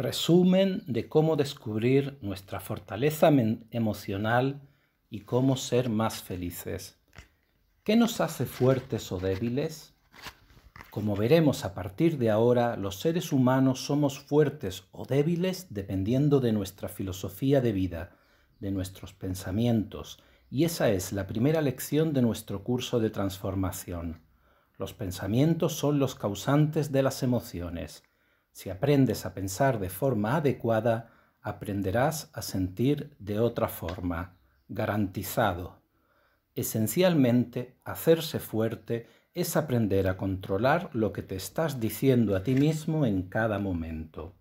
Resumen de cómo descubrir nuestra fortaleza emocional y cómo ser más felices. ¿Qué nos hace fuertes o débiles? Como veremos a partir de ahora, los seres humanos somos fuertes o débiles dependiendo de nuestra filosofía de vida, de nuestros pensamientos, y esa es la primera lección de nuestro curso de transformación. Los pensamientos son los causantes de las emociones. Si aprendes a pensar de forma adecuada, aprenderás a sentir de otra forma, garantizado. Esencialmente, hacerse fuerte es aprender a controlar lo que te estás diciendo a ti mismo en cada momento.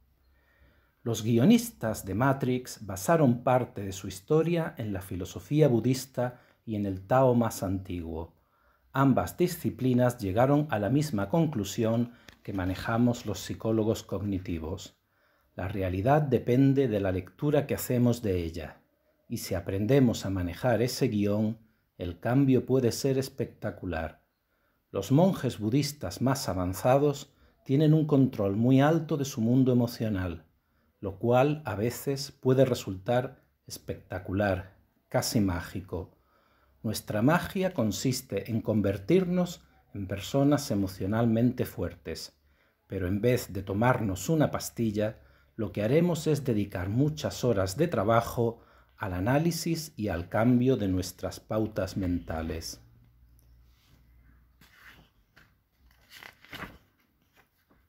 Los guionistas de Matrix basaron parte de su historia en la filosofía budista y en el Tao más antiguo. Ambas disciplinas llegaron a la misma conclusión manejamos los psicólogos cognitivos. La realidad depende de la lectura que hacemos de ella, y si aprendemos a manejar ese guión, el cambio puede ser espectacular. Los monjes budistas más avanzados tienen un control muy alto de su mundo emocional, lo cual a veces puede resultar espectacular, casi mágico. Nuestra magia consiste en convertirnos en personas emocionalmente fuertes. Pero en vez de tomarnos una pastilla, lo que haremos es dedicar muchas horas de trabajo al análisis y al cambio de nuestras pautas mentales.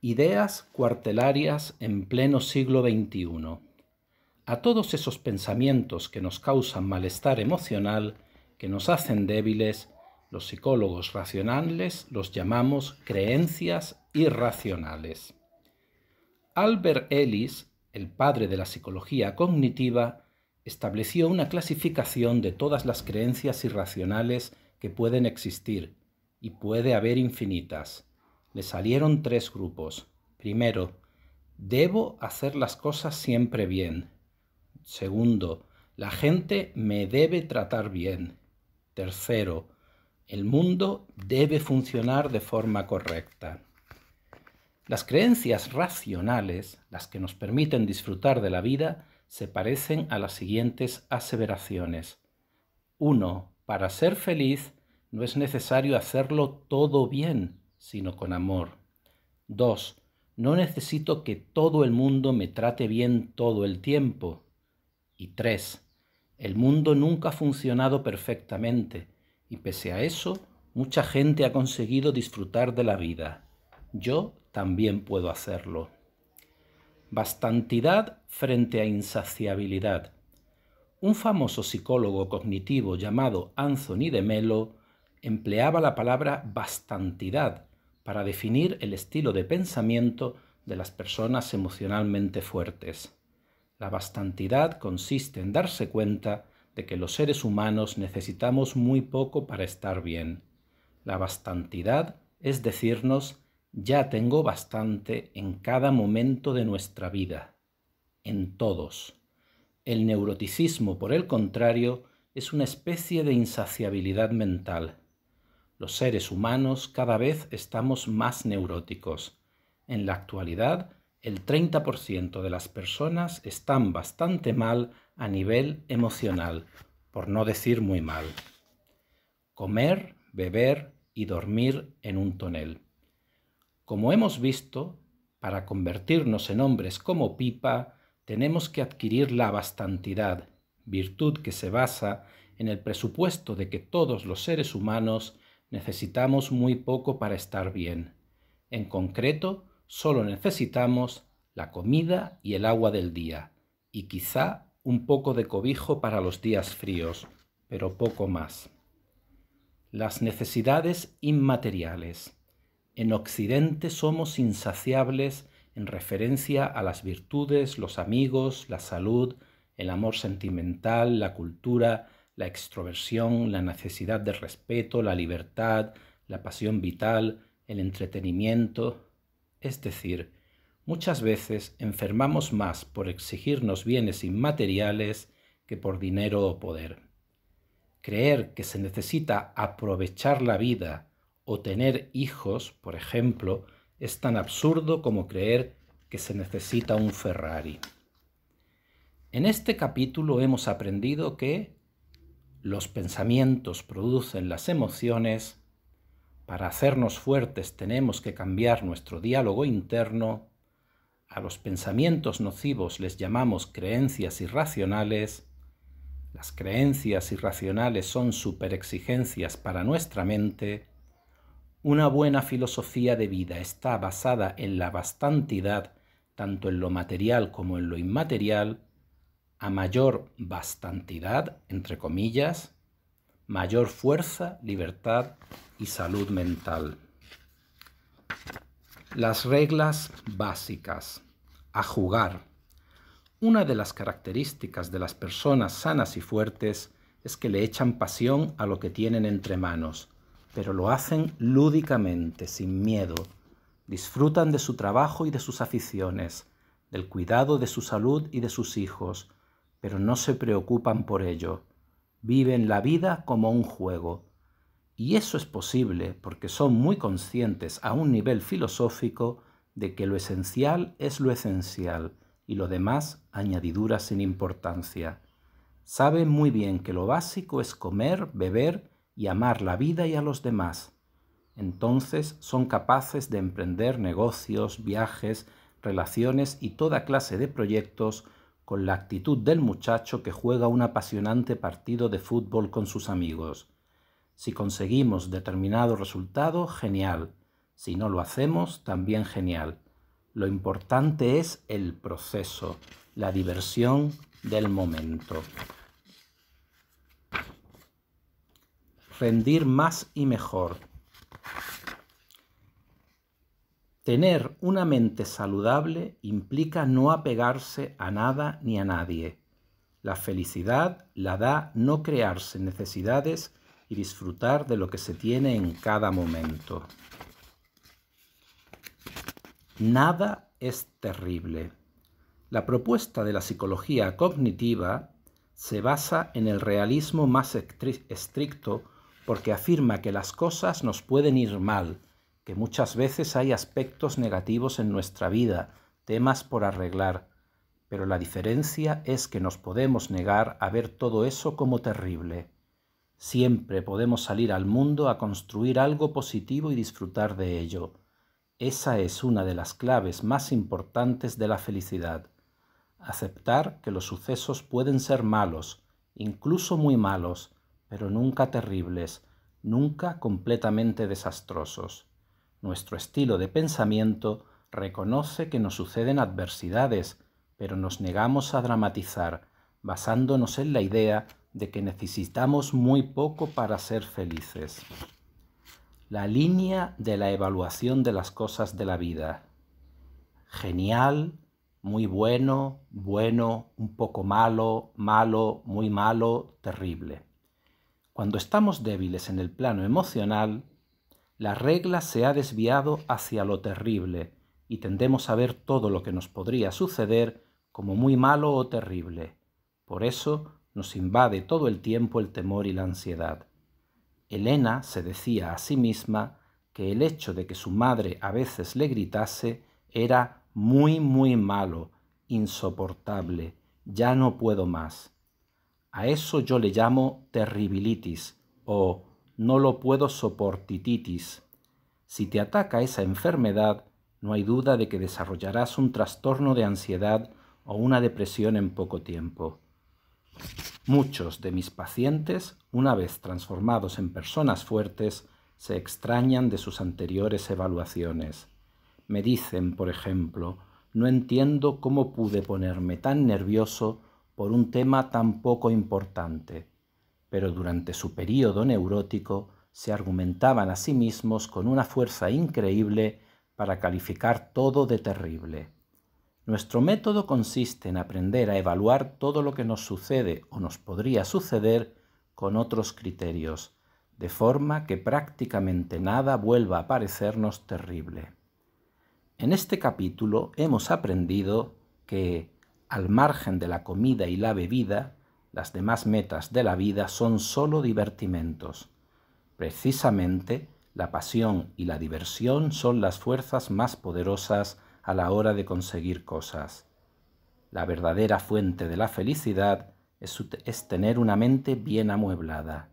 Ideas cuartelarias en pleno siglo XXI. A todos esos pensamientos que nos causan malestar emocional, que nos hacen débiles, los psicólogos racionales los llamamos creencias irracionales. Albert Ellis, el padre de la psicología cognitiva, estableció una clasificación de todas las creencias irracionales que pueden existir, y puede haber infinitas. Le salieron tres grupos. Primero, debo hacer las cosas siempre bien. Segundo, la gente me debe tratar bien. Tercero, el mundo debe funcionar de forma correcta. Las creencias racionales, las que nos permiten disfrutar de la vida, se parecen a las siguientes aseveraciones. 1. Para ser feliz no es necesario hacerlo todo bien, sino con amor. 2. No necesito que todo el mundo me trate bien todo el tiempo. Y 3. El mundo nunca ha funcionado perfectamente y pese a eso, mucha gente ha conseguido disfrutar de la vida. Yo también puedo hacerlo. Bastantidad frente a insaciabilidad. Un famoso psicólogo cognitivo llamado Anthony de Melo empleaba la palabra bastantidad para definir el estilo de pensamiento de las personas emocionalmente fuertes. La bastantidad consiste en darse cuenta de que los seres humanos necesitamos muy poco para estar bien. La bastantidad es decirnos ya tengo bastante en cada momento de nuestra vida, en todos. El neuroticismo, por el contrario, es una especie de insaciabilidad mental. Los seres humanos cada vez estamos más neuróticos. En la actualidad, el 30% de las personas están bastante mal a nivel emocional, por no decir muy mal. Comer, beber y dormir en un tonel. Como hemos visto, para convertirnos en hombres como pipa, tenemos que adquirir la bastantidad, virtud que se basa en el presupuesto de que todos los seres humanos necesitamos muy poco para estar bien. En concreto, solo necesitamos la comida y el agua del día, y quizá un poco de cobijo para los días fríos, pero poco más. Las necesidades inmateriales. En Occidente somos insaciables en referencia a las virtudes, los amigos, la salud, el amor sentimental, la cultura, la extroversión, la necesidad de respeto, la libertad, la pasión vital, el entretenimiento, es decir, Muchas veces enfermamos más por exigirnos bienes inmateriales que por dinero o poder. Creer que se necesita aprovechar la vida o tener hijos, por ejemplo, es tan absurdo como creer que se necesita un Ferrari. En este capítulo hemos aprendido que los pensamientos producen las emociones, para hacernos fuertes tenemos que cambiar nuestro diálogo interno a los pensamientos nocivos les llamamos creencias irracionales, las creencias irracionales son superexigencias para nuestra mente, una buena filosofía de vida está basada en la bastantidad, tanto en lo material como en lo inmaterial, a mayor bastantidad, entre comillas, mayor fuerza, libertad y salud mental. Las reglas básicas. A jugar. Una de las características de las personas sanas y fuertes es que le echan pasión a lo que tienen entre manos, pero lo hacen lúdicamente, sin miedo. Disfrutan de su trabajo y de sus aficiones, del cuidado de su salud y de sus hijos, pero no se preocupan por ello. Viven la vida como un juego y eso es posible porque son muy conscientes a un nivel filosófico de que lo esencial es lo esencial y lo demás añadidura sin importancia. Saben muy bien que lo básico es comer, beber y amar la vida y a los demás. Entonces son capaces de emprender negocios, viajes, relaciones y toda clase de proyectos con la actitud del muchacho que juega un apasionante partido de fútbol con sus amigos. Si conseguimos determinado resultado, genial. Si no lo hacemos, también genial. Lo importante es el proceso, la diversión del momento. Rendir más y mejor. Tener una mente saludable implica no apegarse a nada ni a nadie. La felicidad la da no crearse necesidades y disfrutar de lo que se tiene en cada momento. Nada es terrible. La propuesta de la psicología cognitiva se basa en el realismo más estricto porque afirma que las cosas nos pueden ir mal, que muchas veces hay aspectos negativos en nuestra vida, temas por arreglar, pero la diferencia es que nos podemos negar a ver todo eso como terrible. Siempre podemos salir al mundo a construir algo positivo y disfrutar de ello. Esa es una de las claves más importantes de la felicidad. Aceptar que los sucesos pueden ser malos, incluso muy malos, pero nunca terribles, nunca completamente desastrosos. Nuestro estilo de pensamiento reconoce que nos suceden adversidades, pero nos negamos a dramatizar, basándonos en la idea de que necesitamos muy poco para ser felices. La línea de la evaluación de las cosas de la vida. Genial, muy bueno, bueno, un poco malo, malo, muy malo, terrible. Cuando estamos débiles en el plano emocional, la regla se ha desviado hacia lo terrible y tendemos a ver todo lo que nos podría suceder como muy malo o terrible. Por eso nos invade todo el tiempo el temor y la ansiedad. Elena se decía a sí misma que el hecho de que su madre a veces le gritase era muy, muy malo, insoportable, ya no puedo más. A eso yo le llamo terribilitis o no lo puedo soportititis. Si te ataca esa enfermedad, no hay duda de que desarrollarás un trastorno de ansiedad o una depresión en poco tiempo. Muchos de mis pacientes, una vez transformados en personas fuertes, se extrañan de sus anteriores evaluaciones. Me dicen, por ejemplo, no entiendo cómo pude ponerme tan nervioso por un tema tan poco importante, pero durante su período neurótico se argumentaban a sí mismos con una fuerza increíble para calificar todo de terrible. Nuestro método consiste en aprender a evaluar todo lo que nos sucede o nos podría suceder con otros criterios, de forma que prácticamente nada vuelva a parecernos terrible. En este capítulo hemos aprendido que, al margen de la comida y la bebida, las demás metas de la vida son sólo divertimentos. Precisamente, la pasión y la diversión son las fuerzas más poderosas a la hora de conseguir cosas. La verdadera fuente de la felicidad es, tener una mente bien amueblada.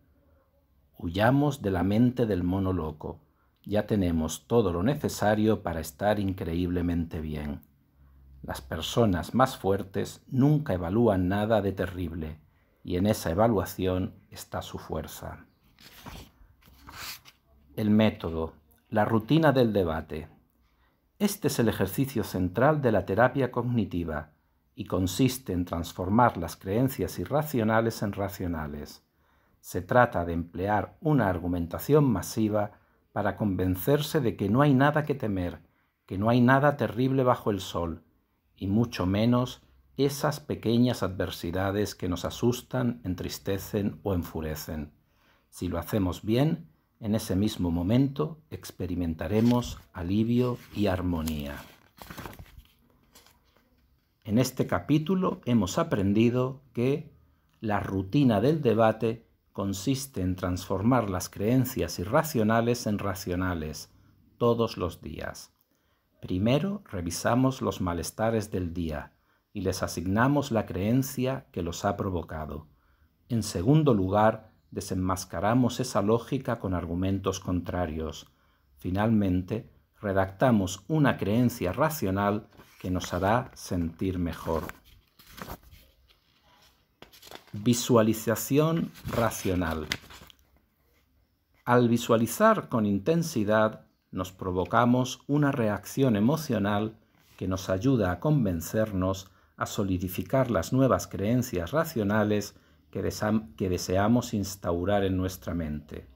Huyamos de la mente del mono loco. Ya tenemos todo lo necesario para estar increíblemente bien. Las personas más fuertes nunca evalúan nada de terrible, y en esa evaluación está su fuerza. El método, la rutina del debate. Este es el ejercicio central de la terapia cognitiva y consiste en transformar las creencias irracionales en racionales. Se trata de emplear una argumentación masiva para convencerse de que no hay nada que temer, que no hay nada terrible bajo el sol, y mucho menos esas pequeñas adversidades que nos asustan, entristecen o enfurecen. Si lo hacemos bien, en ese mismo momento experimentaremos alivio y armonía. En este capítulo hemos aprendido que la rutina del debate consiste en transformar las creencias irracionales en racionales todos los días. Primero revisamos los malestares del día y les asignamos la creencia que los ha provocado. En segundo lugar, desenmascaramos esa lógica con argumentos contrarios. Finalmente, redactamos una creencia racional que nos hará sentir mejor. Visualización racional. Al visualizar con intensidad, nos provocamos una reacción emocional que nos ayuda a convencernos, a solidificar las nuevas creencias racionales que, deseamos instaurar en nuestra mente.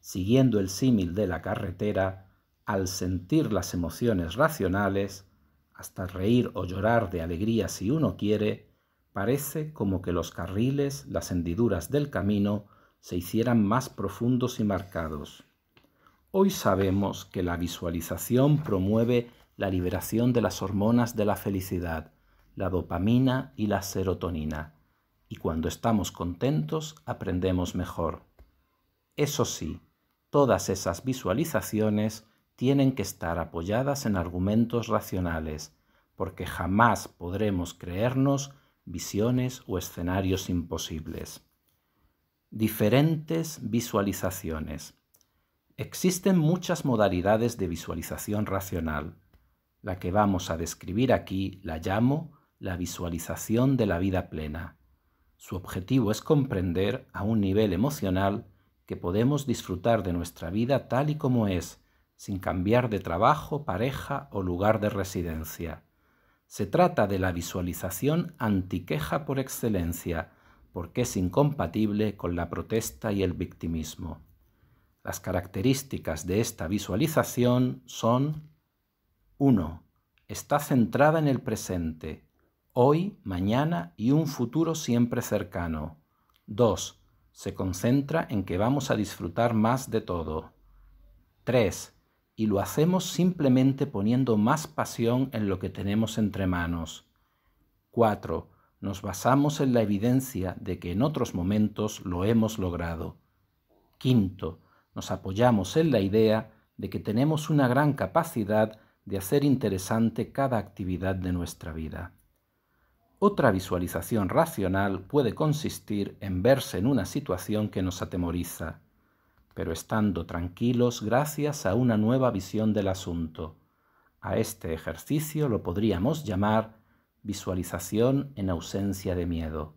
Siguiendo el símil de la carretera, al sentir las emociones racionales, hasta reír o llorar de alegría si uno quiere, parece como que los carriles, las hendiduras del camino, se hicieran más profundos y marcados. Hoy sabemos que la visualización promueve la liberación de las hormonas de la felicidad, la dopamina y la serotonina, y cuando estamos contentos aprendemos mejor. Eso sí, todas esas visualizaciones tienen que estar apoyadas en argumentos racionales, porque jamás podremos creernos visiones o escenarios imposibles. Diferentes visualizaciones. Existen muchas modalidades de visualización racional. La que vamos a describir aquí la llamo la visualización de la vida plena su objetivo es comprender a un nivel emocional que podemos disfrutar de nuestra vida tal y como es, sin cambiar de trabajo, pareja o lugar de residencia. Se trata de la visualización antiqueja por excelencia, porque es incompatible con la protesta y el victimismo. Las características de esta visualización son 1. Está centrada en el presente, hoy, mañana y un futuro siempre cercano. 2. Se concentra en que vamos a disfrutar más de todo. 3. Y lo hacemos simplemente poniendo más pasión en lo que tenemos entre manos. 4. Nos basamos en la evidencia de que en otros momentos lo hemos logrado. 5. nos apoyamos en la idea de que tenemos una gran capacidad de hacer interesante cada actividad de nuestra vida. Otra visualización racional puede consistir en verse en una situación que nos atemoriza, pero estando tranquilos gracias a una nueva visión del asunto. A este ejercicio lo podríamos llamar visualización en ausencia de miedo.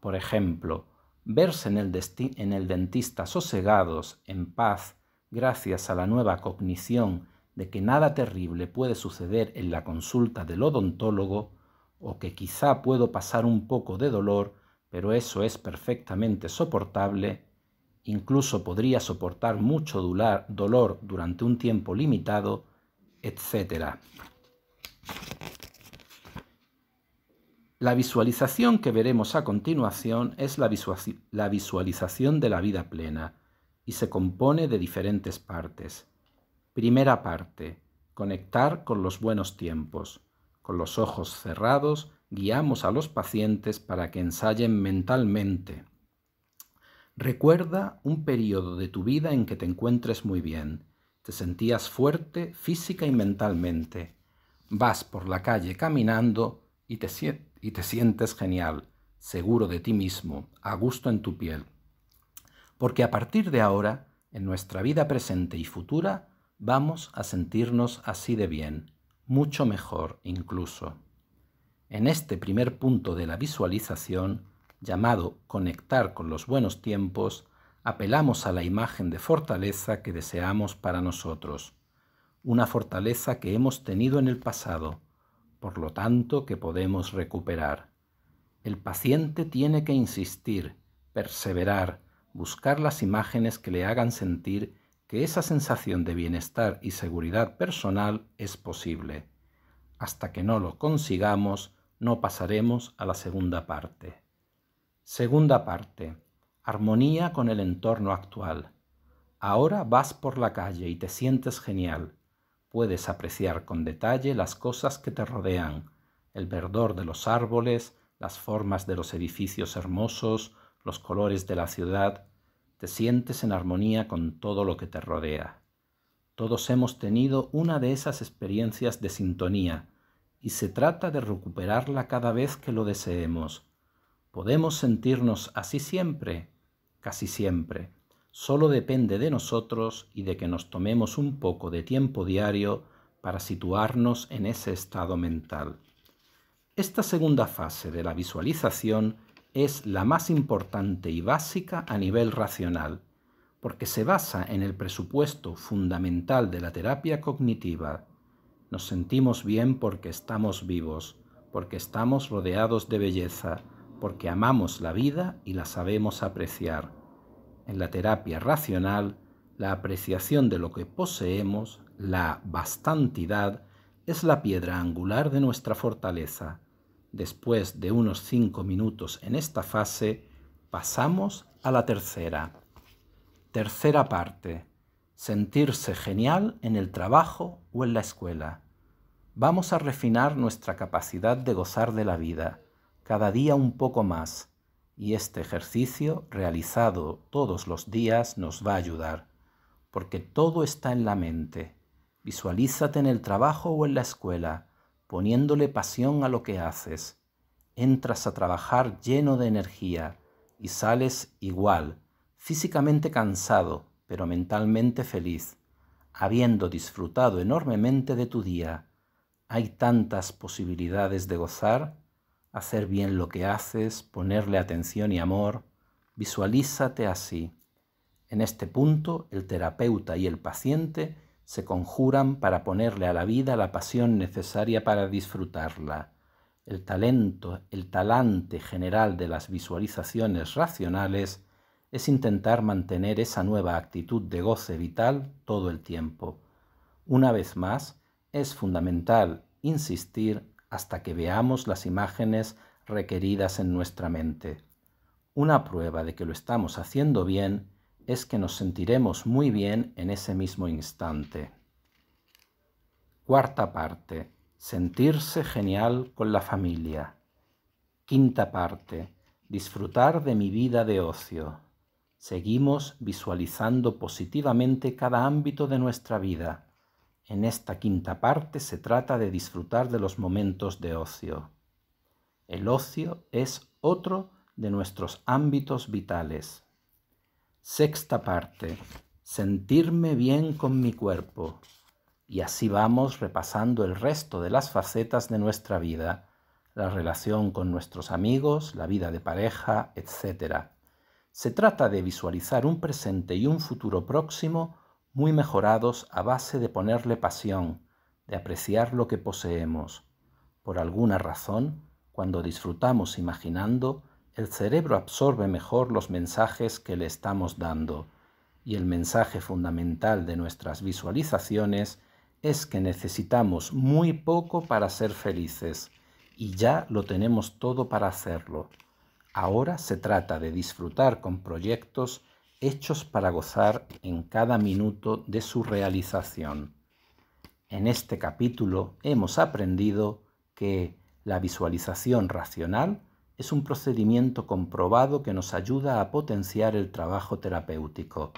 Por ejemplo, verse en el, dentista sosegados, en paz, gracias a la nueva cognición de que nada terrible puede suceder en la consulta del odontólogo, o que quizá puedo pasar un poco de dolor, pero eso es perfectamente soportable, incluso podría soportar mucho dolor durante un tiempo limitado, etc. La visualización que veremos a continuación es la, visualización de la vida plena y se compone de diferentes partes. Primera parte, conectar con los buenos tiempos. Con los ojos cerrados, guiamos a los pacientes para que ensayen mentalmente. Recuerda un periodo de tu vida en que te encuentres muy bien. Te sentías fuerte física y mentalmente. Vas por la calle caminando y te, y te sientes genial, seguro de ti mismo, a gusto en tu piel. Porque a partir de ahora, en nuestra vida presente y futura, vamos a sentirnos así de bien, mucho mejor incluso. En este primer punto de la visualización, llamado conectar con los buenos tiempos, apelamos a la imagen de fortaleza que deseamos para nosotros, una fortaleza que hemos tenido en el pasado, por lo tanto que podemos recuperar. El paciente tiene que insistir, perseverar, buscar las imágenes que le hagan sentir que esa sensación de bienestar y seguridad personal es posible. Hasta que no lo consigamos, no pasaremos a la segunda parte. Segunda parte. Armonía con el entorno actual. Ahora vas por la calle y te sientes genial. Puedes apreciar con detalle las cosas que te rodean, el verdor de los árboles, las formas de los edificios hermosos, los colores de la ciudad, te sientes en armonía con todo lo que te rodea. Todos hemos tenido una de esas experiencias de sintonía y se trata de recuperarla cada vez que lo deseemos. Podemos sentirnos así siempre, casi siempre. Solo depende de nosotros y de que nos tomemos un poco de tiempo diario para situarnos en ese estado mental. Esta segunda fase de la visualización es la más importante y básica a nivel racional, porque se basa en el presupuesto fundamental de la terapia cognitiva. Nos sentimos bien porque estamos vivos, porque estamos rodeados de belleza, porque amamos la vida y la sabemos apreciar. En la terapia racional, la apreciación de lo que poseemos, la bastantidad, es la piedra angular de nuestra fortaleza Después de unos 5 minutos en esta fase, pasamos a la tercera. Tercera parte. Sentirse genial en el trabajo o en la escuela. Vamos a refinar nuestra capacidad de gozar de la vida, cada día un poco más, y este ejercicio, realizado todos los días, nos va a ayudar, porque todo está en la mente. Visualízate en el trabajo o en la escuela, poniéndole pasión a lo que haces. Entras a trabajar lleno de energía y sales igual, físicamente cansado, pero mentalmente feliz, habiendo disfrutado enormemente de tu día. Hay tantas posibilidades de gozar, hacer bien lo que haces, ponerle atención y amor. Visualízate así. En este punto, el terapeuta y el paciente se conjuran para ponerle a la vida la pasión necesaria para disfrutarla. El talento, el talante general de las visualizaciones racionales es intentar mantener esa nueva actitud de goce vital todo el tiempo. Una vez más, es fundamental insistir hasta que veamos las imágenes requeridas en nuestra mente. Una prueba de que lo estamos haciendo bien es que nos sentiremos muy bien en ese mismo instante. Cuarta parte. Sentirse genial con la familia. Quinta parte. Disfrutar de mi vida de ocio. Seguimos visualizando positivamente cada ámbito de nuestra vida. En esta quinta parte se trata de disfrutar de los momentos de ocio. El ocio es otro de nuestros ámbitos vitales. Sexta parte. Sentirme bien con mi cuerpo. Y así vamos repasando el resto de las facetas de nuestra vida, la relación con nuestros amigos, la vida de pareja, etc. Se trata de visualizar un presente y un futuro próximo muy mejorados a base de ponerle pasión, de apreciar lo que poseemos. Por alguna razón, cuando disfrutamos imaginando, el cerebro absorbe mejor los mensajes que le estamos dando y el mensaje fundamental de nuestras visualizaciones es que necesitamos muy poco para ser felices y ya lo tenemos todo para hacerlo. Ahora se trata de disfrutar con proyectos hechos para gozar en cada minuto de su realización. En este capítulo hemos aprendido que la visualización racional es un procedimiento comprobado que nos ayuda a potenciar el trabajo terapéutico.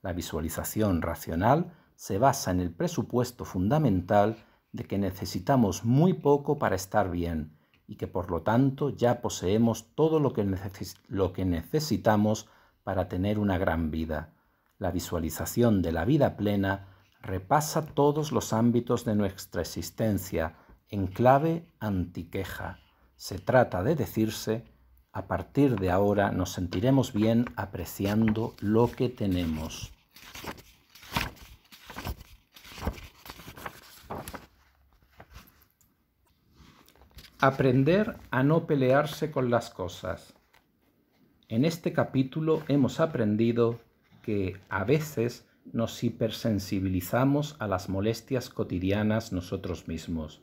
La visualización racional se basa en el presupuesto fundamental de que necesitamos muy poco para estar bien y que por lo tanto ya poseemos todo lo que, necesitamos para tener una gran vida. La visualización de la vida plena repasa todos los ámbitos de nuestra existencia en clave antiqueja se trata de decirse, a partir de ahora nos sentiremos bien apreciando lo que tenemos. Aprender a no pelearse con las cosas. En este capítulo hemos aprendido que a veces nos hipersensibilizamos a las molestias cotidianas nosotros mismos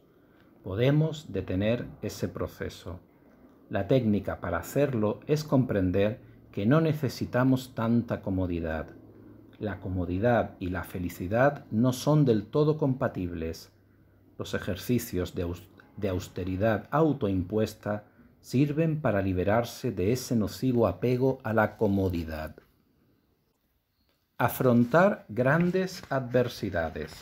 podemos detener ese proceso. La técnica para hacerlo es comprender que no necesitamos tanta comodidad. La comodidad y la felicidad no son del todo compatibles. Los ejercicios de, austeridad autoimpuesta sirven para liberarse de ese nocivo apego a la comodidad. Afrontar grandes adversidades.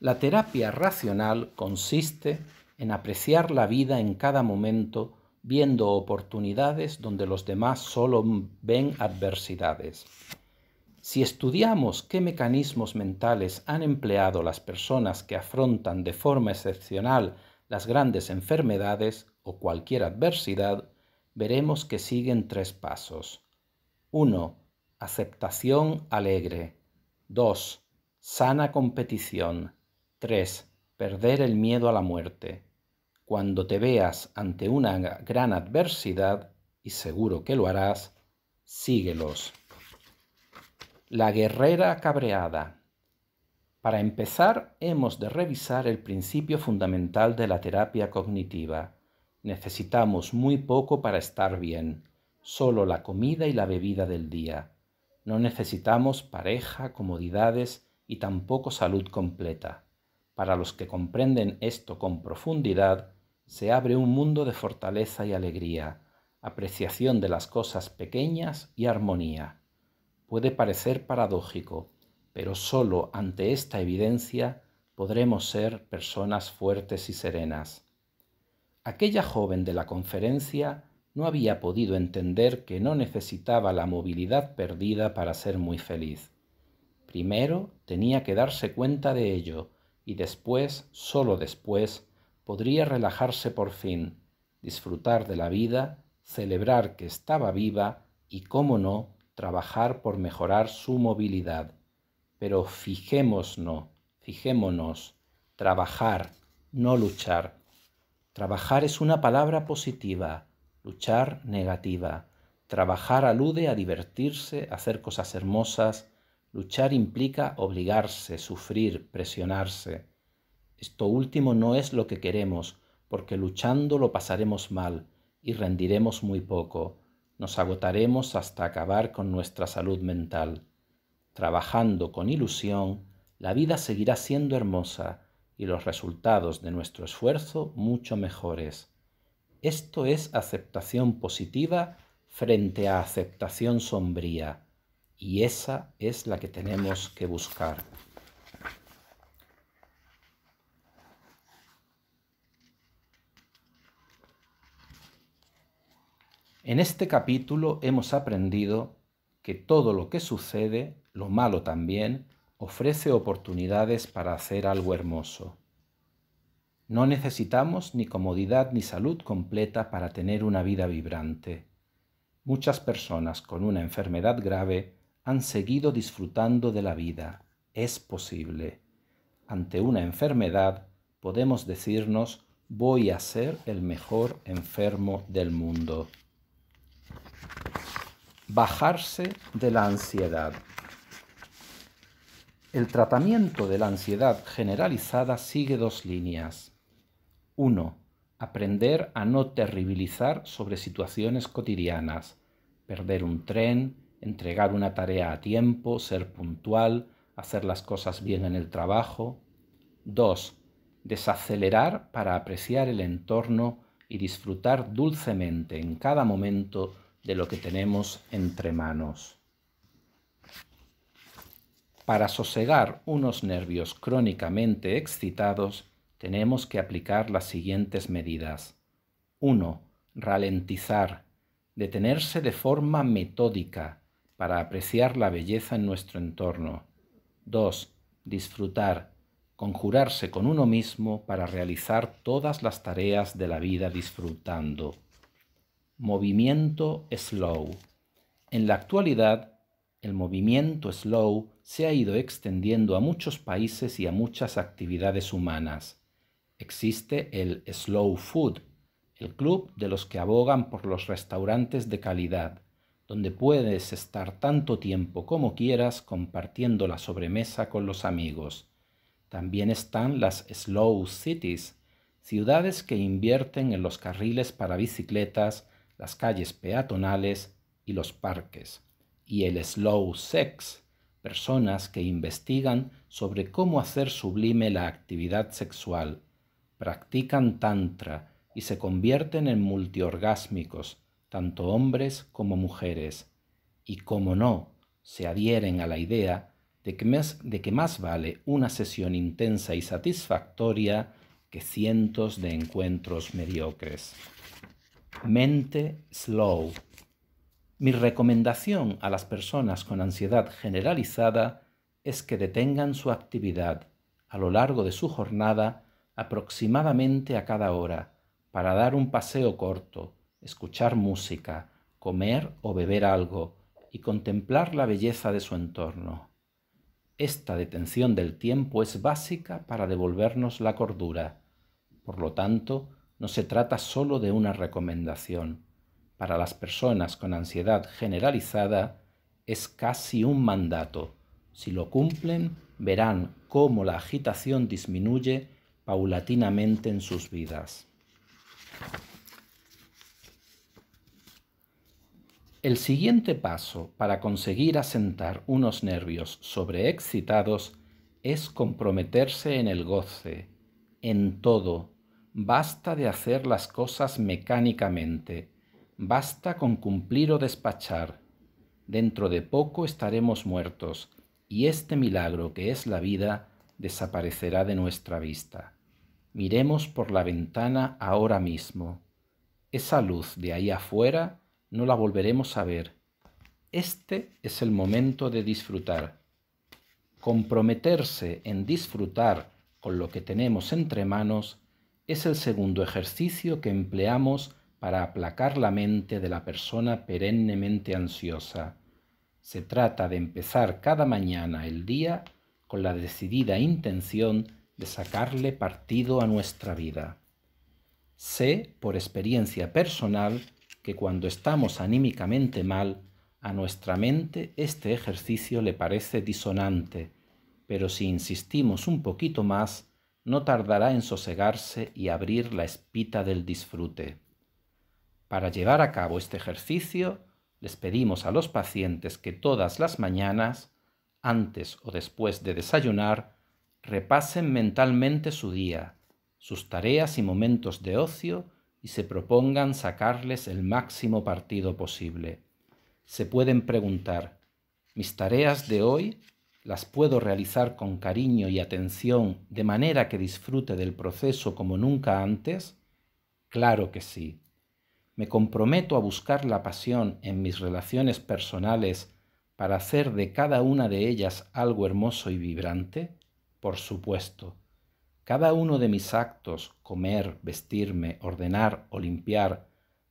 La terapia racional consiste en apreciar la vida en cada momento, viendo oportunidades donde los demás solo ven adversidades. Si estudiamos qué mecanismos mentales han empleado las personas que afrontan de forma excepcional las grandes enfermedades o cualquier adversidad, veremos que siguen tres pasos. 1. Aceptación alegre. 2. Sana competición. 3. Perder el miedo a la muerte. Cuando te veas ante una gran adversidad, y seguro que lo harás, síguelos. La guerrera cabreada. Para empezar, hemos de revisar el principio fundamental de la terapia cognitiva. Necesitamos muy poco para estar bien, solo la comida y la bebida del día. No necesitamos pareja, comodidades y tampoco salud completa. Para los que comprenden esto con profundidad, se abre un mundo de fortaleza y alegría, apreciación de las cosas pequeñas y armonía. Puede parecer paradójico, pero sólo ante esta evidencia podremos ser personas fuertes y serenas. Aquella joven de la conferencia no había podido entender que no necesitaba la movilidad perdida para ser muy feliz. Primero tenía que darse cuenta de ello y después, sólo después, podría relajarse por fin, disfrutar de la vida, celebrar que estaba viva y, cómo no, trabajar por mejorar su movilidad. Pero fijémonos, fijémonos, trabajar, no luchar. Trabajar es una palabra positiva, luchar negativa. Trabajar alude a divertirse, hacer cosas hermosas. Luchar implica obligarse, sufrir, presionarse. Esto último no es lo que queremos, porque luchando lo pasaremos mal y rendiremos muy poco, nos agotaremos hasta acabar con nuestra salud mental. Trabajando con ilusión, la vida seguirá siendo hermosa y los resultados de nuestro esfuerzo mucho mejores. Esto es aceptación positiva frente a aceptación sombría, y esa es la que tenemos que buscar. En este capítulo hemos aprendido que todo lo que sucede, lo malo también, ofrece oportunidades para hacer algo hermoso. No necesitamos ni comodidad ni salud completa para tener una vida vibrante. Muchas personas con una enfermedad grave han seguido disfrutando de la vida. Es posible. Ante una enfermedad podemos decirnos voy a ser el mejor enfermo del mundo bajarse de la ansiedad. El tratamiento de la ansiedad generalizada sigue dos líneas. 1. Aprender a no terribilizar sobre situaciones cotidianas. Perder un tren, entregar una tarea a tiempo, ser puntual, hacer las cosas bien en el trabajo. 2. Desacelerar para apreciar el entorno y disfrutar dulcemente en cada momento de lo que tenemos entre manos. Para sosegar unos nervios crónicamente excitados, tenemos que aplicar las siguientes medidas. 1. Ralentizar, detenerse de forma metódica para apreciar la belleza en nuestro entorno. 2. Disfrutar, conjurarse con uno mismo para realizar todas las tareas de la vida disfrutando movimiento slow. En la actualidad, el movimiento slow se ha ido extendiendo a muchos países y a muchas actividades humanas. Existe el slow food, el club de los que abogan por los restaurantes de calidad, donde puedes estar tanto tiempo como quieras compartiendo la sobremesa con los amigos. También están las slow cities, ciudades que invierten en los carriles para bicicletas, las calles peatonales y los parques, y el slow sex, personas que investigan sobre cómo hacer sublime la actividad sexual, practican tantra y se convierten en multiorgásmicos, tanto hombres como mujeres, y como no, se adhieren a la idea de que, más, de que más vale una sesión intensa y satisfactoria que cientos de encuentros mediocres. Mente Slow. Mi recomendación a las personas con ansiedad generalizada es que detengan su actividad a lo largo de su jornada aproximadamente a cada hora para dar un paseo corto, escuchar música, comer o beber algo y contemplar la belleza de su entorno. Esta detención del tiempo es básica para devolvernos la cordura. Por lo tanto, no se trata solo de una recomendación. Para las personas con ansiedad generalizada es casi un mandato. Si lo cumplen, verán cómo la agitación disminuye paulatinamente en sus vidas. El siguiente paso para conseguir asentar unos nervios sobreexcitados es comprometerse en el goce, en todo, Basta de hacer las cosas mecánicamente, basta con cumplir o despachar. Dentro de poco estaremos muertos, y este milagro que es la vida desaparecerá de nuestra vista. Miremos por la ventana ahora mismo. Esa luz de ahí afuera no la volveremos a ver. Este es el momento de disfrutar. Comprometerse en disfrutar con lo que tenemos entre manos es el segundo ejercicio que empleamos para aplacar la mente de la persona perennemente ansiosa. Se trata de empezar cada mañana el día con la decidida intención de sacarle partido a nuestra vida. Sé por experiencia personal que cuando estamos anímicamente mal, a nuestra mente este ejercicio le parece disonante, pero si insistimos un poquito más, no tardará en sosegarse y abrir la espita del disfrute. Para llevar a cabo este ejercicio, les pedimos a los pacientes que todas las mañanas, antes o después de desayunar, repasen mentalmente su día, sus tareas y momentos de ocio y se propongan sacarles el máximo partido posible. Se pueden preguntar, ¿mis tareas de hoy las puedo realizar con cariño y atención de manera que disfrute del proceso como nunca antes? Claro que sí. Me comprometo a buscar la pasión en mis relaciones personales para hacer de cada una de ellas algo hermoso y vibrante? Por supuesto. Cada uno de mis actos, comer, vestirme, ordenar o limpiar,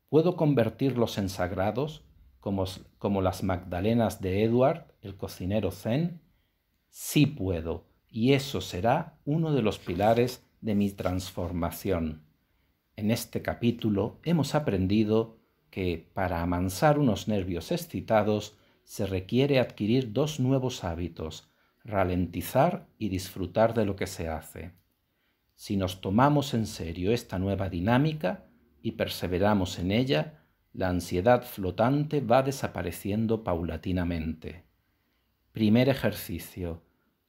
puedo convertirlos en sagrados, como, las Magdalenas de Edward, el cocinero zen, sí puedo, y eso será uno de los pilares de mi transformación. En este capítulo hemos aprendido que para amansar unos nervios excitados se requiere adquirir dos nuevos hábitos, ralentizar y disfrutar de lo que se hace. Si nos tomamos en serio esta nueva dinámica y perseveramos en ella, la ansiedad flotante va desapareciendo paulatinamente. Primer ejercicio.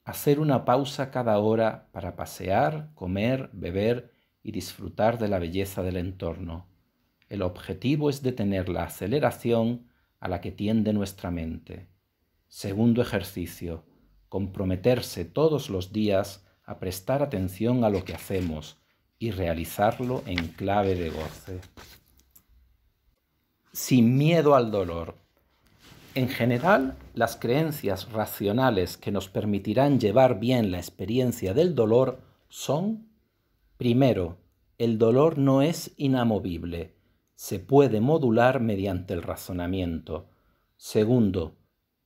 Hacer una pausa cada hora para pasear, comer, beber y disfrutar de la belleza del entorno. El objetivo es detener la aceleración a la que tiende nuestra mente. Segundo ejercicio. Comprometerse todos los días a prestar atención a lo que hacemos y realizarlo en clave de goce. Sin miedo al dolor. En general, las creencias racionales que nos permitirán llevar bien la experiencia del dolor son, primero, el dolor no es inamovible, se puede modular mediante el razonamiento. Segundo,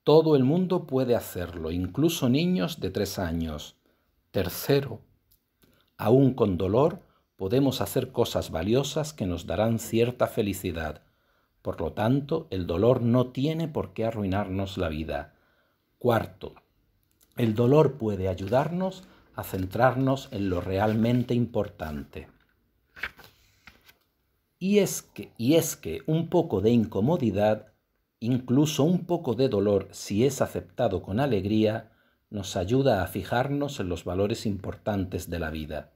todo el mundo puede hacerlo, incluso niños de tres años. Tercero, aún con dolor podemos hacer cosas valiosas que nos darán cierta felicidad. Por lo tanto, el dolor no tiene por qué arruinarnos la vida. Cuarto, el dolor puede ayudarnos a centrarnos en lo realmente importante. Y es que, y es que un poco de incomodidad, incluso un poco de dolor, si es aceptado con alegría, nos ayuda a fijarnos en los valores importantes de la vida.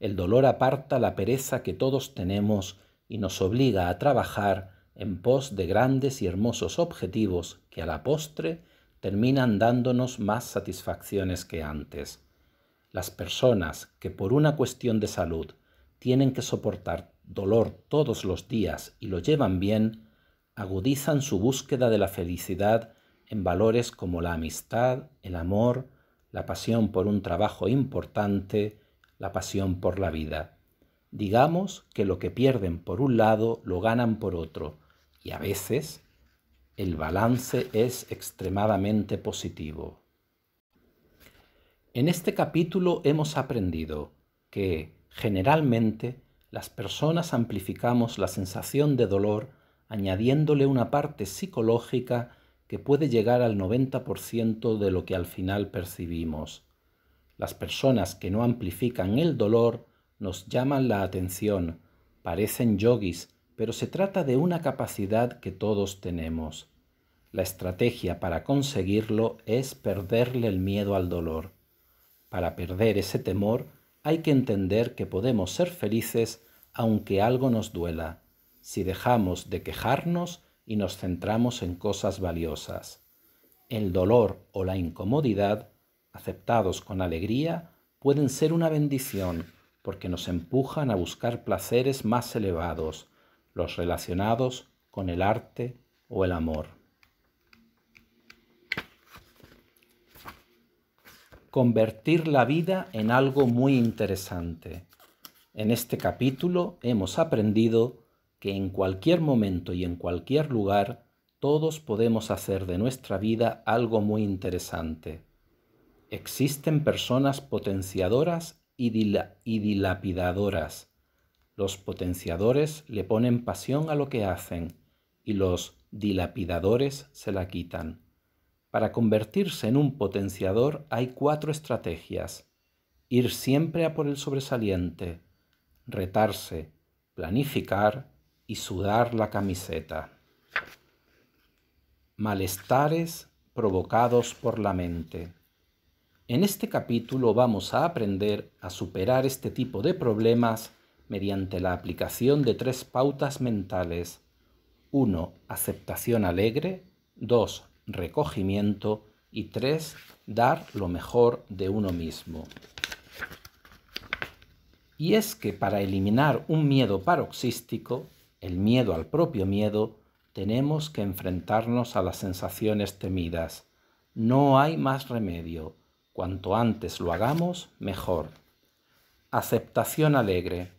El dolor aparta la pereza que todos tenemos y nos obliga a trabajar en pos de grandes y hermosos objetivos que a la postre terminan dándonos más satisfacciones que antes. Las personas que por una cuestión de salud tienen que soportar dolor todos los días y lo llevan bien, agudizan su búsqueda de la felicidad en valores como la amistad, el amor, la pasión por un trabajo importante, la pasión por la vida. Digamos que lo que pierden por un lado lo ganan por otro, y a veces el balance es extremadamente positivo. En este capítulo hemos aprendido que, generalmente, las personas amplificamos la sensación de dolor añadiéndole una parte psicológica que puede llegar al 90% de lo que al final percibimos. Las personas que no amplifican el dolor nos llaman la atención, parecen yogis pero se trata de una capacidad que todos tenemos. La estrategia para conseguirlo es perderle el miedo al dolor. Para perder ese temor hay que entender que podemos ser felices aunque algo nos duela, si dejamos de quejarnos y nos centramos en cosas valiosas. El dolor o la incomodidad, aceptados con alegría, pueden ser una bendición porque nos empujan a buscar placeres más elevados, los relacionados con el arte o el amor. Convertir la vida en algo muy interesante. En este capítulo hemos aprendido que en cualquier momento y en cualquier lugar todos podemos hacer de nuestra vida algo muy interesante. Existen personas potenciadoras y, dilapidadoras los potenciadores le ponen pasión a lo que hacen y los dilapidadores se la quitan. Para convertirse en un potenciador hay cuatro estrategias. Ir siempre a por el sobresaliente, retarse, planificar y sudar la camiseta. Malestares provocados por la mente. En este capítulo vamos a aprender a superar este tipo de problemas mediante la aplicación de tres pautas mentales. 1. Aceptación alegre. 2. Recogimiento. Y 3. Dar lo mejor de uno mismo. Y es que para eliminar un miedo paroxístico, el miedo al propio miedo, tenemos que enfrentarnos a las sensaciones temidas. No hay más remedio. Cuanto antes lo hagamos, mejor. Aceptación alegre.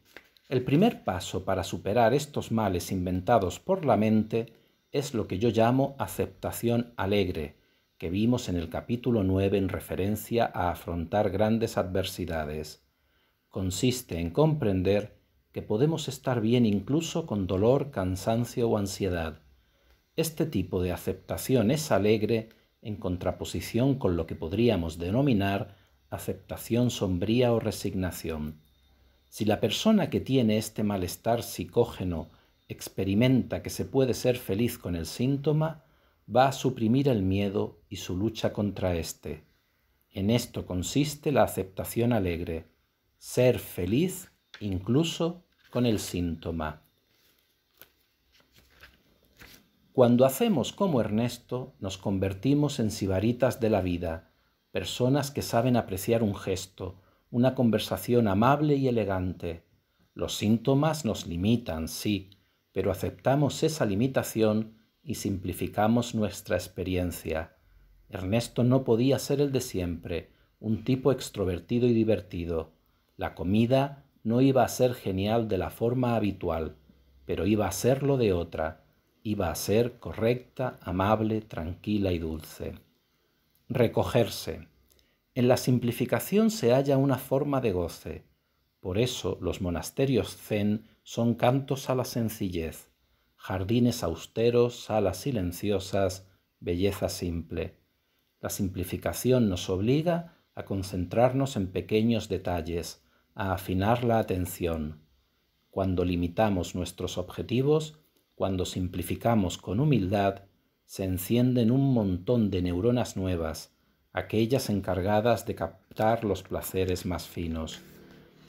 El primer paso para superar estos males inventados por la mente es lo que yo llamo aceptación alegre, que vimos en el capítulo 9 en referencia a afrontar grandes adversidades. Consiste en comprender que podemos estar bien incluso con dolor, cansancio o ansiedad. Este tipo de aceptación es alegre en contraposición con lo que podríamos denominar aceptación sombría o resignación. Si la persona que tiene este malestar psicógeno experimenta que se puede ser feliz con el síntoma, va a suprimir el miedo y su lucha contra éste. En esto consiste la aceptación alegre, ser feliz incluso con el síntoma. Cuando hacemos como Ernesto, nos convertimos en sibaritas de la vida, personas que saben apreciar un gesto, una conversación amable y elegante. Los síntomas nos limitan, sí, pero aceptamos esa limitación y simplificamos nuestra experiencia. Ernesto no podía ser el de siempre, un tipo extrovertido y divertido. La comida no iba a ser genial de la forma habitual, pero iba a serlo de otra, iba a ser correcta, amable, tranquila y dulce. Recogerse. En la simplificación se halla una forma de goce. Por eso los monasterios zen son cantos a la sencillez, jardines austeros, salas silenciosas, belleza simple. La simplificación nos obliga a concentrarnos en pequeños detalles, a afinar la atención. Cuando limitamos nuestros objetivos, cuando simplificamos con humildad, se encienden un montón de neuronas nuevas, aquellas encargadas de captar los placeres más finos.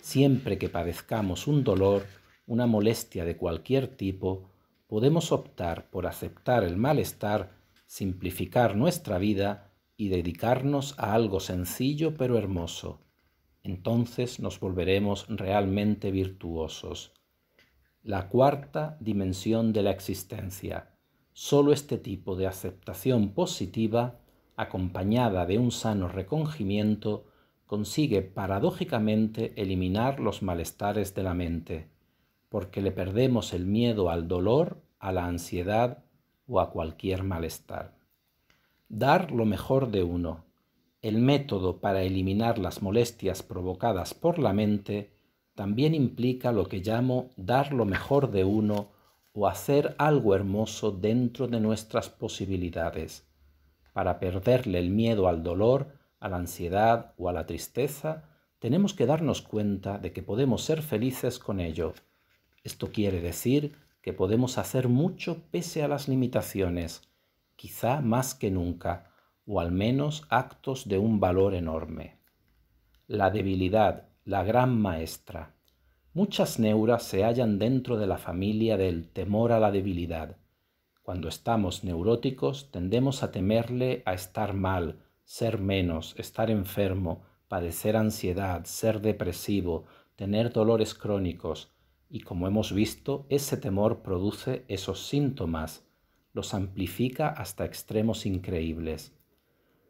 Siempre que padezcamos un dolor, una molestia de cualquier tipo, podemos optar por aceptar el malestar, simplificar nuestra vida y dedicarnos a algo sencillo pero hermoso. Entonces nos volveremos realmente virtuosos. La cuarta dimensión de la existencia. Solo este tipo de aceptación positiva acompañada de un sano recogimiento, consigue paradójicamente eliminar los malestares de la mente, porque le perdemos el miedo al dolor, a la ansiedad o a cualquier malestar. Dar lo mejor de uno. El método para eliminar las molestias provocadas por la mente también implica lo que llamo dar lo mejor de uno o hacer algo hermoso dentro de nuestras posibilidades, para perderle el miedo al dolor, a la ansiedad o a la tristeza, tenemos que darnos cuenta de que podemos ser felices con ello. Esto quiere decir que podemos hacer mucho pese a las limitaciones, quizá más que nunca, o al menos actos de un valor enorme. La debilidad, la gran maestra. Muchas neuras se hallan dentro de la familia del temor a la debilidad. Cuando estamos neuróticos tendemos a temerle a estar mal, ser menos, estar enfermo, padecer ansiedad, ser depresivo, tener dolores crónicos, y como hemos visto, ese temor produce esos síntomas, los amplifica hasta extremos increíbles.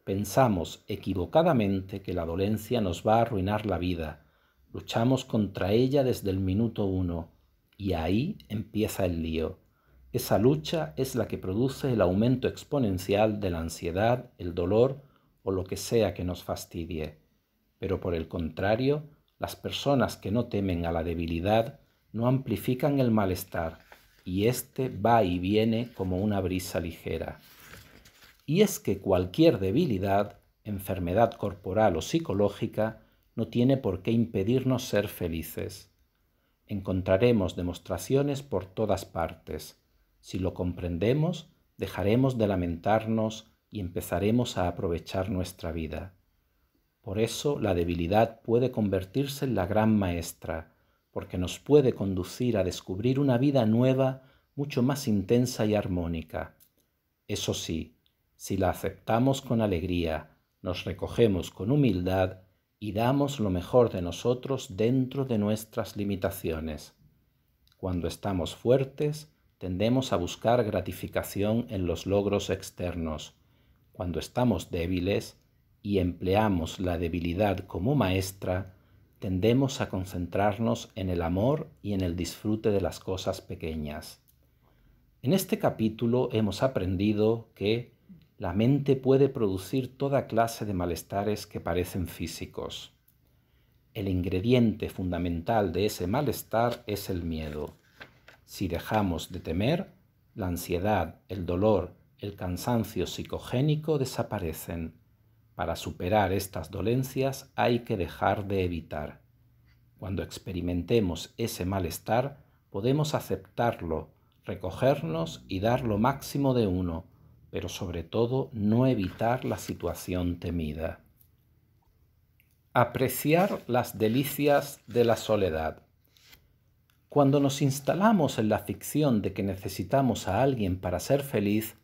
Pensamos equivocadamente que la dolencia nos va a arruinar la vida, luchamos contra ella desde el minuto uno, y ahí empieza el lío. Esa lucha es la que produce el aumento exponencial de la ansiedad, el dolor o lo que sea que nos fastidie. Pero por el contrario, las personas que no temen a la debilidad no amplifican el malestar y éste va y viene como una brisa ligera. Y es que cualquier debilidad, enfermedad corporal o psicológica, no tiene por qué impedirnos ser felices. Encontraremos demostraciones por todas partes si lo comprendemos, dejaremos de lamentarnos y empezaremos a aprovechar nuestra vida. Por eso la debilidad puede convertirse en la gran maestra, porque nos puede conducir a descubrir una vida nueva mucho más intensa y armónica. Eso sí, si la aceptamos con alegría, nos recogemos con humildad y damos lo mejor de nosotros dentro de nuestras limitaciones. Cuando estamos fuertes, tendemos a buscar gratificación en los logros externos. Cuando estamos débiles y empleamos la debilidad como maestra, tendemos a concentrarnos en el amor y en el disfrute de las cosas pequeñas. En este capítulo hemos aprendido que la mente puede producir toda clase de malestares que parecen físicos. El ingrediente fundamental de ese malestar es el miedo si dejamos de temer, la ansiedad, el dolor, el cansancio psicogénico desaparecen. Para superar estas dolencias hay que dejar de evitar. Cuando experimentemos ese malestar, podemos aceptarlo, recogernos y dar lo máximo de uno, pero sobre todo no evitar la situación temida. Apreciar las delicias de la soledad. Cuando nos instalamos en la ficción de que necesitamos a alguien para ser feliz,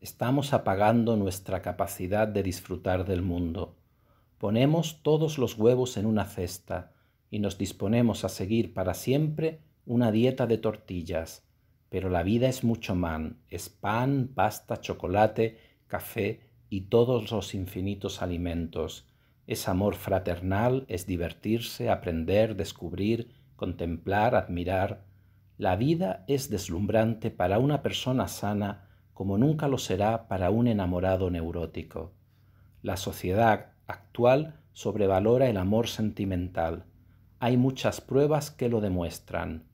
estamos apagando nuestra capacidad de disfrutar del mundo. Ponemos todos los huevos en una cesta y nos disponemos a seguir para siempre una dieta de tortillas, pero la vida es mucho más, es pan, pasta, chocolate, café y todos los infinitos alimentos. Es amor fraternal, es divertirse, aprender, descubrir, contemplar, admirar, la vida es deslumbrante para una persona sana como nunca lo será para un enamorado neurótico. La sociedad actual sobrevalora el amor sentimental. Hay muchas pruebas que lo demuestran.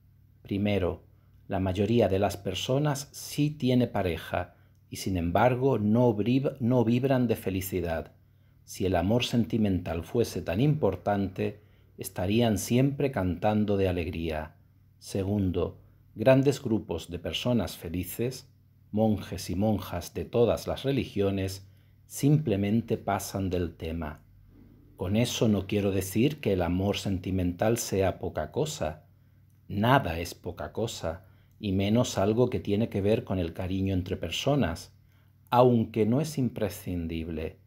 Primero, la mayoría de las personas sí tiene pareja y sin embargo no, no vibran de felicidad. Si el amor sentimental fuese tan importante, estarían siempre cantando de alegría. Segundo, grandes grupos de personas felices, monjes y monjas de todas las religiones, simplemente pasan del tema. Con eso no quiero decir que el amor sentimental sea poca cosa. Nada es poca cosa, y menos algo que tiene que ver con el cariño entre personas, aunque no es imprescindible.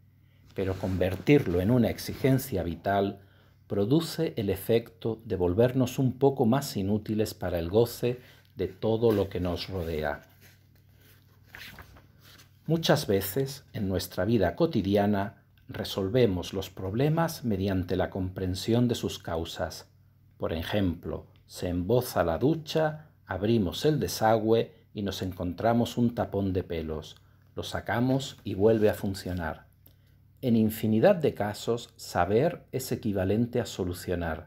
Pero convertirlo en una exigencia vital produce el efecto de volvernos un poco más inútiles para el goce de todo lo que nos rodea. Muchas veces en nuestra vida cotidiana resolvemos los problemas mediante la comprensión de sus causas. Por ejemplo, se emboza la ducha, abrimos el desagüe y nos encontramos un tapón de pelos. Lo sacamos y vuelve a funcionar. En infinidad de casos, saber es equivalente a solucionar.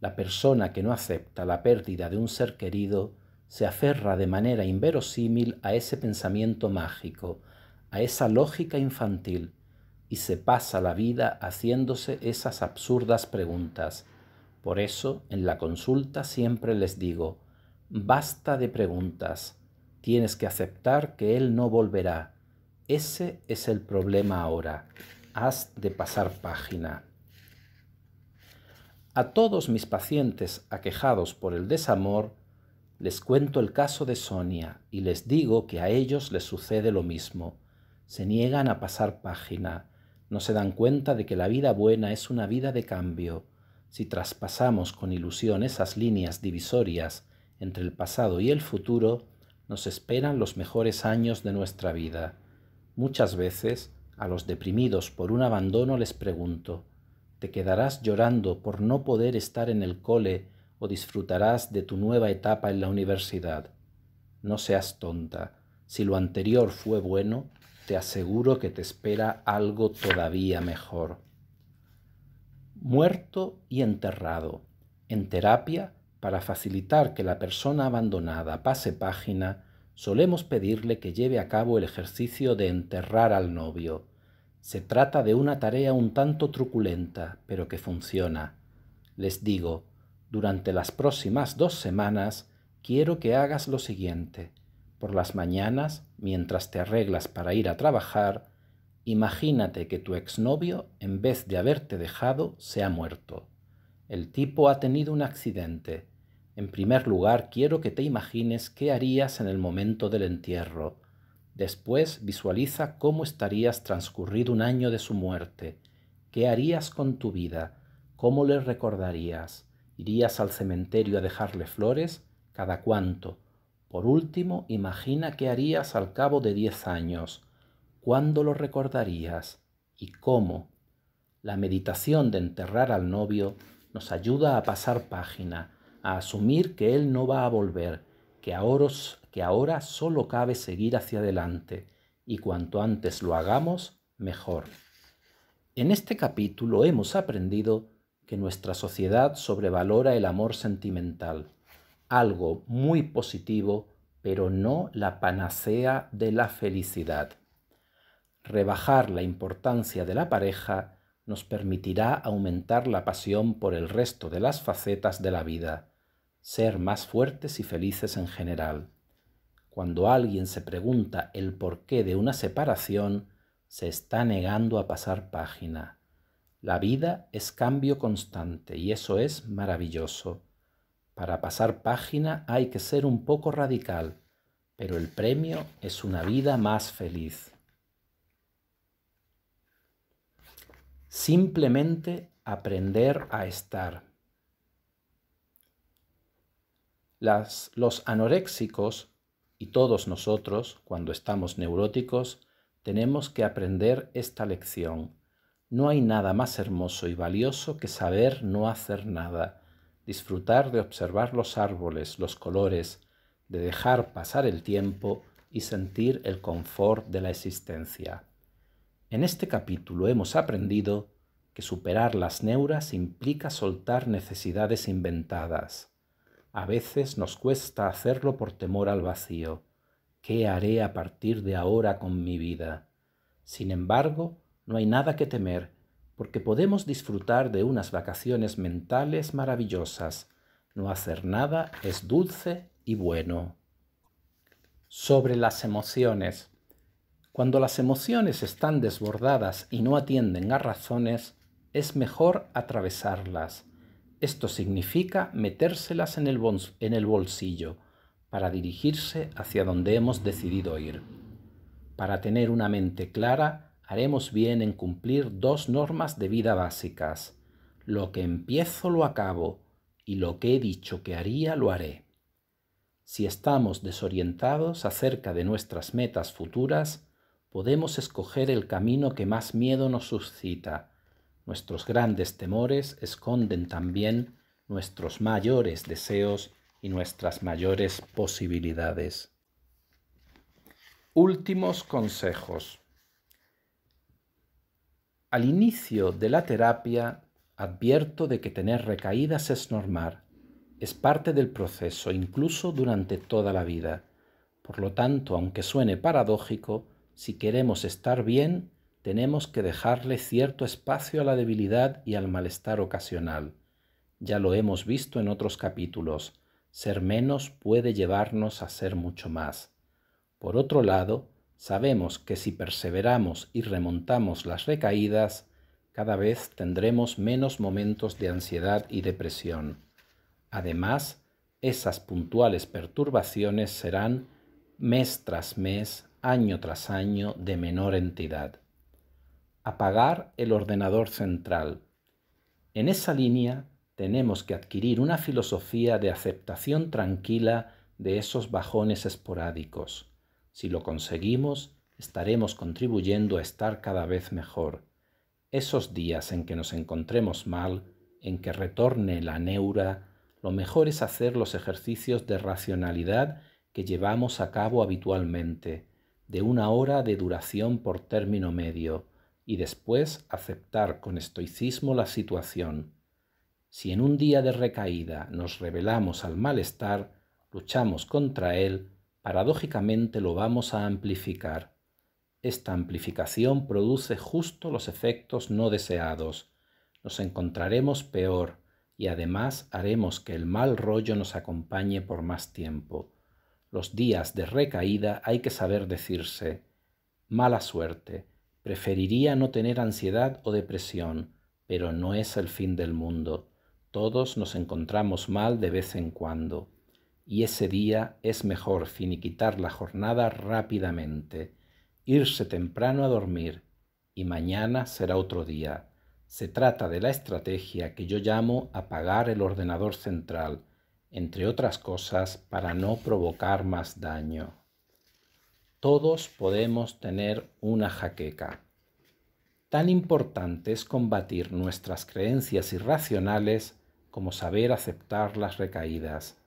La persona que no acepta la pérdida de un ser querido se aferra de manera inverosímil a ese pensamiento mágico, a esa lógica infantil, y se pasa la vida haciéndose esas absurdas preguntas. Por eso, en la consulta siempre les digo, basta de preguntas, tienes que aceptar que él no volverá, ese es el problema ahora. Has de pasar página. A todos mis pacientes aquejados por el desamor, les cuento el caso de Sonia y les digo que a ellos les sucede lo mismo. Se niegan a pasar página, no se dan cuenta de que la vida buena es una vida de cambio. Si traspasamos con ilusión esas líneas divisorias entre el pasado y el futuro, nos esperan los mejores años de nuestra vida. Muchas veces a los deprimidos por un abandono les pregunto, ¿te quedarás llorando por no poder estar en el cole o disfrutarás de tu nueva etapa en la universidad? No seas tonta, si lo anterior fue bueno, te aseguro que te espera algo todavía mejor. Muerto y enterrado, en terapia, para facilitar que la persona abandonada pase página, solemos pedirle que lleve a cabo el ejercicio de enterrar al novio. Se trata de una tarea un tanto truculenta, pero que funciona. Les digo, durante las próximas dos semanas quiero que hagas lo siguiente. Por las mañanas, mientras te arreglas para ir a trabajar, imagínate que tu exnovio, en vez de haberte dejado, se ha muerto. El tipo ha tenido un accidente en primer lugar, quiero que te imagines qué harías en el momento del entierro. Después visualiza cómo estarías transcurrido un año de su muerte, qué harías con tu vida, cómo le recordarías, irías al cementerio a dejarle flores, cada cuánto. Por último, imagina qué harías al cabo de diez años, cuándo lo recordarías y cómo. La meditación de enterrar al novio nos ayuda a pasar página a asumir que Él no va a volver, que ahora, que solo cabe seguir hacia adelante, y cuanto antes lo hagamos, mejor. En este capítulo hemos aprendido que nuestra sociedad sobrevalora el amor sentimental, algo muy positivo, pero no la panacea de la felicidad. Rebajar la importancia de la pareja nos permitirá aumentar la pasión por el resto de las facetas de la vida, ser más fuertes y felices en general. Cuando alguien se pregunta el porqué de una separación, se está negando a pasar página. La vida es cambio constante y eso es maravilloso. Para pasar página hay que ser un poco radical, pero el premio es una vida más feliz. Simplemente aprender a estar. los anoréxicos y todos nosotros, cuando estamos neuróticos, tenemos que aprender esta lección. No hay nada más hermoso y valioso que saber no hacer nada, disfrutar de observar los árboles, los colores, de dejar pasar el tiempo y sentir el confort de la existencia. En este capítulo hemos aprendido que superar las neuras implica soltar necesidades inventadas a veces nos cuesta hacerlo por temor al vacío. ¿Qué haré a partir de ahora con mi vida? Sin embargo, no hay nada que temer, porque podemos disfrutar de unas vacaciones mentales maravillosas. No hacer nada es dulce y bueno. Sobre las emociones. Cuando las emociones están desbordadas y no atienden a razones, es mejor atravesarlas esto significa metérselas en el, bolsillo para dirigirse hacia donde hemos decidido ir. Para tener una mente clara, haremos bien en cumplir dos normas de vida básicas. Lo que empiezo lo acabo y lo que he dicho que haría lo haré. Si estamos desorientados acerca de nuestras metas futuras, podemos escoger el camino que más miedo nos suscita Nuestros grandes temores esconden también nuestros mayores deseos y nuestras mayores posibilidades. Últimos consejos. Al inicio de la terapia advierto de que tener recaídas es normal, es parte del proceso incluso durante toda la vida. Por lo tanto, aunque suene paradójico, si queremos estar bien, tenemos que dejarle cierto espacio a la debilidad y al malestar ocasional. Ya lo hemos visto en otros capítulos, ser menos puede llevarnos a ser mucho más. Por otro lado, sabemos que si perseveramos y remontamos las recaídas, cada vez tendremos menos momentos de ansiedad y depresión. Además, esas puntuales perturbaciones serán mes tras mes, año tras año, de menor entidad apagar el ordenador central. En esa línea tenemos que adquirir una filosofía de aceptación tranquila de esos bajones esporádicos. Si lo conseguimos, estaremos contribuyendo a estar cada vez mejor. Esos días en que nos encontremos mal, en que retorne la neura, lo mejor es hacer los ejercicios de racionalidad que llevamos a cabo habitualmente, de una hora de duración por término medio, y después aceptar con estoicismo la situación. Si en un día de recaída nos revelamos al malestar, luchamos contra él, paradójicamente lo vamos a amplificar. Esta amplificación produce justo los efectos no deseados. Nos encontraremos peor y además haremos que el mal rollo nos acompañe por más tiempo. Los días de recaída hay que saber decirse mala suerte, Preferiría no tener ansiedad o depresión, pero no es el fin del mundo. Todos nos encontramos mal de vez en cuando. Y ese día es mejor finiquitar la jornada rápidamente, irse temprano a dormir, y mañana será otro día. Se trata de la estrategia que yo llamo apagar el ordenador central, entre otras cosas para no provocar más daño todos podemos tener una jaqueca. Tan importante es combatir nuestras creencias irracionales como saber aceptar las recaídas.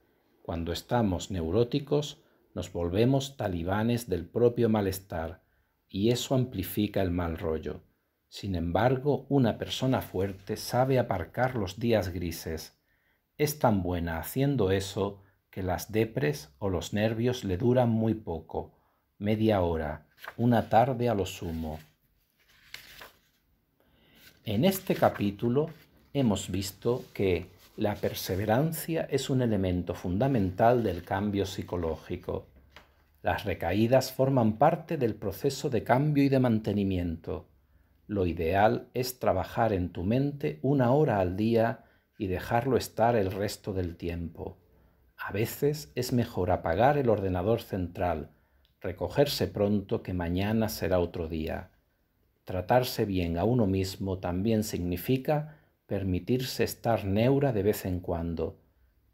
Cuando estamos neuróticos, nos volvemos talibanes del propio malestar y eso amplifica el mal rollo. Sin embargo, una persona fuerte sabe aparcar los días grises. Es tan buena haciendo eso que las depres o los nervios le duran muy poco media hora, una tarde a lo sumo. En este capítulo hemos visto que la perseverancia es un elemento fundamental del cambio psicológico. Las recaídas forman parte del proceso de cambio y de mantenimiento. Lo ideal es trabajar en tu mente una hora al día y dejarlo estar el resto del tiempo. A veces es mejor apagar el ordenador central, recogerse pronto que mañana será otro día. Tratarse bien a uno mismo también significa permitirse estar neura de vez en cuando.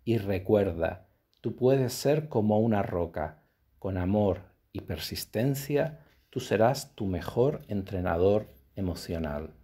Y recuerda, tú puedes ser como una roca. Con amor y persistencia, tú serás tu mejor entrenador emocional.